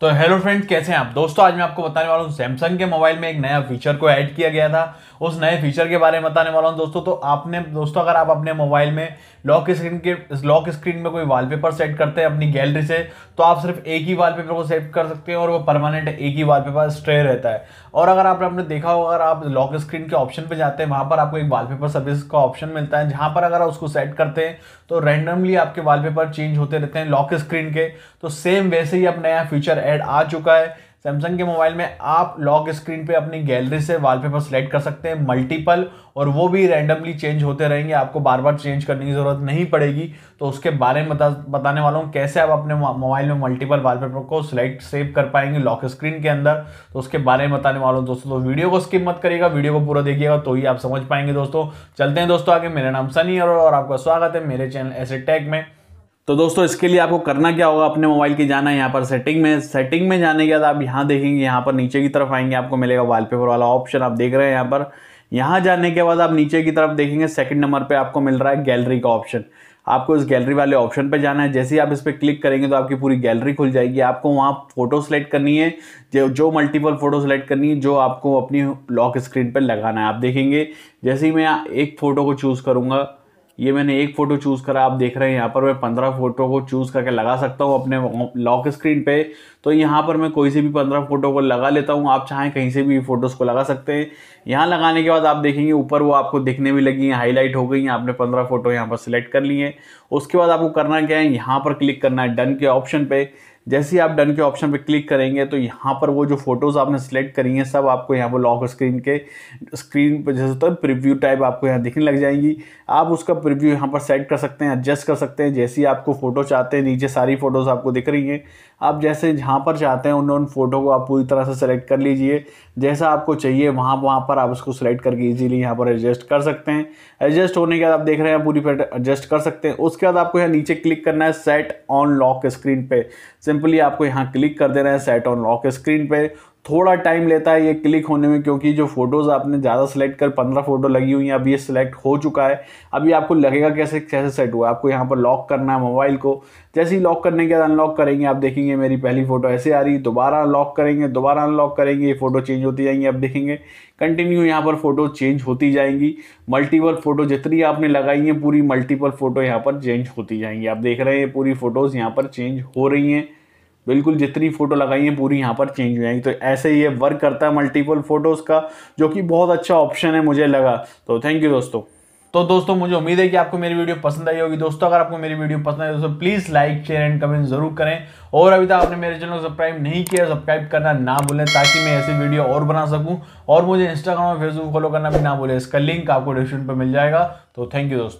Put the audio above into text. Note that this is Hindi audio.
तो हेलो फ्रेंड्स कैसे हैं आप दोस्तों आज मैं आपको बताने वाला हूँ सैमसंग के मोबाइल में एक नया फीचर को ऐड किया गया था उस नए फीचर के बारे में बताने वाला हूँ दोस्तों तो आपने दोस्तों अगर आप अपने मोबाइल में लॉक स्क्रीन के लॉक स्क्रीन में कोई वॉलपेपर सेट करते हैं अपनी गैलरी से तो आप सिर्फ एक ही वॉलपेपर को सेट कर सकते हैं और वो परमानेंट एक ही वॉलपेपर स्ट्रे रहता है और अगर आप आपने देखा हो अगर आप लॉक स्क्रीन के ऑप्शन पर जाते हैं वहाँ पर आपको एक वॉलपेपर सर्विस का ऑप्शन मिलता है जहाँ पर अगर आप उसको सेट करते हैं तो रैंडमली आपके वॉलपेपर चेंज होते रहते हैं लॉक स्क्रीन के तो सेम वैसे ही आप नया फीचर ऐड आ चुका है सैमसंग के मोबाइल में आप लॉक स्क्रीन पे अपनी गैलरी से वॉलपेपर सेलेक्ट कर सकते हैं मल्टीपल और वो भी रैंडमली चेंज होते रहेंगे आपको बार बार चेंज करने की ज़रूरत नहीं पड़ेगी तो उसके बारे में बता बताने वाला हूँ कैसे आप अपने मोबाइल में मल्टीपल वॉलपेपर को सिलेक्ट सेव कर पाएंगे लॉक स्क्रीन के अंदर तो उसके बारे में बताने वाला हूँ दोस्तों तो वीडियो को स्किप मत करिएगा वीडियो को पूरा देखिएगा तो ही आप समझ पाएंगे दोस्तों चलते हैं दोस्तों आगे मेरा नाम सनी और, और आपका स्वागत है मेरे चैनल ऐसे टैग में तो दोस्तों इसके लिए आपको करना क्या होगा अपने मोबाइल की जाना है यहाँ पर सेटिंग में सेटिंग में जाने के बाद आप यहाँ देखेंगे यहाँ पर नीचे की तरफ आएंगे आपको मिलेगा वॉलपेपर वाला ऑप्शन आप देख रहे हैं यहाँ पर यहाँ जाने के बाद आप नीचे की तरफ देखेंगे सेकंड नंबर पे आपको मिल रहा है गैलरी का ऑप्शन आपको इस गैलरी वाले ऑप्शन पर जाना है जैसे ही आप इस पर क्लिक करेंगे तो आपकी पूरी गैलरी खुल जाएगी आपको वहाँ फोटो सेलेक्ट करनी है जो जो मल्टीपल फोटो सेलेक्ट करनी है जो आपको अपनी लॉक स्क्रीन पर लगाना है आप देखेंगे जैसे ही मैं एक फ़ोटो को चूज़ करूँगा ये मैंने एक फ़ोटो चूज़ करा आप देख रहे हैं यहाँ पर मैं पंद्रह फ़ोटो को चूज़ करके लगा सकता हूँ अपने लॉक स्क्रीन पे तो यहाँ पर मैं कोई से भी पंद्रह फ़ोटो को लगा लेता हूँ आप चाहें कहीं से भी फ़ोटोज़ को लगा सकते हैं यहाँ लगाने के बाद आप देखेंगे ऊपर वो आपको दिखने भी लगी हैं हाईलाइट हो गई हैं आपने पंद्रह फ़ोटो यहाँ पर सिलेक्ट कर ली है उसके बाद आपको करना क्या है यहाँ पर क्लिक करना है डन के ऑप्शन पर जैसे ही आप डन के ऑप्शन पर क्लिक करेंगे तो यहाँ पर वो जो फोटोज़ आपने सेलेक्ट करी हैं सब आपको यहाँ पर लॉक स्क्रीन के स्क्रीन पर जैसे होता है प्रिव्यू टाइप आपको यहाँ दिखने लग जाएंगी आप उसका प्रिव्यू यहाँ पर सेट कर सकते हैं एडजस्ट कर सकते हैं जैसे ही आपको फ़ोटो चाहते हैं नीचे सारी फ़ोटोज़ आपको दिख रही हैं आप जैसे जहाँ पर चाहते हैं उन उन फ़ोटो को आप पूरी तरह से सेलेक्ट कर लीजिए जैसा आपको चाहिए वहाँ वहाँ पर आप उसको सेलेक्ट करके ईजिली यहाँ पर एडजस्ट कर सकते हैं एडजस्ट होने के बाद आप देख रहे हैं पूरी एडजस्ट कर सकते हैं उसके बाद आपको यहाँ नीचे क्लिक करना है सेट ऑन लॉक स्क्रीन पर सिंपली आपको यहाँ क्लिक कर देना है सेट ऑन लॉक स्क्रीन पे थोड़ा टाइम लेता है ये क्लिक होने में क्योंकि जो फ़ोटोज़ आपने ज़्यादा सेलेक्ट कर पंद्रह फ़ोटो लगी हुई हैं अभी ये सिलेक्ट हो चुका है अभी आपको लगेगा कैसे कैसे सेट हुआ आपको यहाँ पर लॉक करना है मोबाइल को जैसे ही लॉक करने के बाद अनलॉक करेंगे आप देखेंगे मेरी पहली फ़ोटो ऐसे आ रही है दोबारा अनलॉक करेंगे दोबारा अनलॉक करेंगे ये फ़ोटो चेंज होती जाएंगी आप देखेंगे कंटिन्यू यहाँ पर फ़ोटो चेंज होती जाएंगी मल्टीपल फ़ोटो जितनी आपने लगाई हैं पूरी मल्टीपल फ़ोटो यहाँ पर चेंज होती जाएंगी आप देख रहे हैं पूरी फ़ोटोज़ यहाँ पर चेंज हो रही हैं बिल्कुल जितनी फ़ोटो लगाई है पूरी यहाँ पर चेंज हो जाएंगी तो ऐसे ये वर्क करता है मल्टीपल फ़ोटोज़ का जो कि बहुत अच्छा ऑप्शन है मुझे लगा तो थैंक यू दोस्तों तो दोस्तों मुझे उम्मीद है कि आपको मेरी वीडियो पसंद आई होगी दोस्तों अगर आपको मेरी वीडियो पसंद आई दोस्तों please like share and comment जरूर करें और अभी तक आपने मेरे चैनल को सब्सक्राइब नहीं किया सब्सक्राइब करना ना भूलें ताकि मैं ऐसी वीडियो और बना सकूं और मुझे इंस्टाग्राम और फेसबुक फॉलो करना भी ना भूलें इसका लिंक आपको डिस्क्रिप्शन पर मिल जाएगा तो थैंक यू दोस्तों